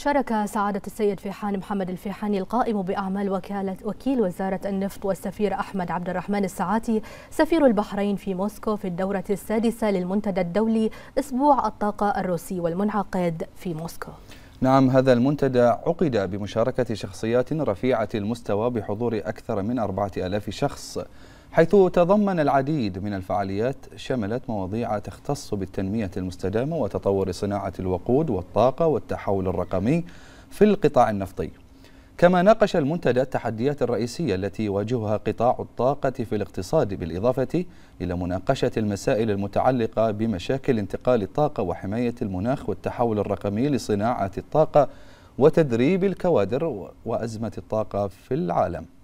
شارك سعادة السيد فيحان محمد الفيحاني القائم بأعمال وكالة وكيل وزارة النفط والسفير أحمد عبد الرحمن السعاتي سفير البحرين في موسكو في الدورة السادسة للمنتدى الدولي أسبوع الطاقة الروسي والمنعقد في موسكو نعم هذا المنتدى عقد بمشاركة شخصيات رفيعة المستوى بحضور أكثر من أربعة ألاف شخص حيث تضمن العديد من الفعاليات شملت مواضيع تختص بالتنمية المستدامة وتطور صناعة الوقود والطاقة والتحول الرقمي في القطاع النفطي كما ناقش المنتدى التحديات الرئيسية التي يواجهها قطاع الطاقة في الاقتصاد بالإضافة إلى مناقشة المسائل المتعلقة بمشاكل انتقال الطاقة وحماية المناخ والتحول الرقمي لصناعة الطاقة وتدريب الكوادر وأزمة الطاقة في العالم